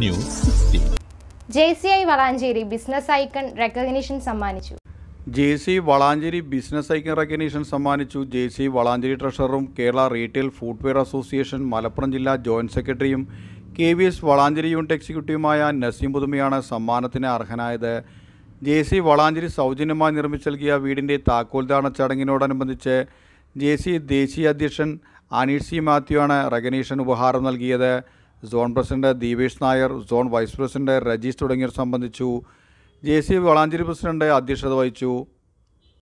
news J C I Valanchery business icon recognition സമ്മാനിച്ചു J C Valanchery business icon recognition സമ്മാനിച്ചു J C Valanchery ട്രഷററും Kerala retail footwear association Malappuram ജില്ലാ joint സെക്രട്ടറിയും K V S Valanchery unit എക്സിക്യൂട്ടീവുമായ നസീം പുതുമയാണ് സമ്മാനത്തിന് അർഹനായത് ജെ സി വളാഞ്ചേരി സൗജന്യമായി നിർമ്മിച്ചു നൽകിയ വീടിൻ്റെ താക്കോൽദാന ചടങ്ങിനോടനുബന്ധിച്ച് ജെ സി ദേശീയ അധ്യക്ഷൻ അനീഷ് സി മാത്യു ആണ് റെഗനീഷൻ ഉപഹാരം നൽകിയത് zone president Deepesh Nair zone vice president Rajeesh തുടങ്ങിയവർ സംബന്ധിച്ചു ജെ സി വളാഞ്ചേരി പ്രസിഡന്റ് അധ്യക്ഷത വഹിച്ചു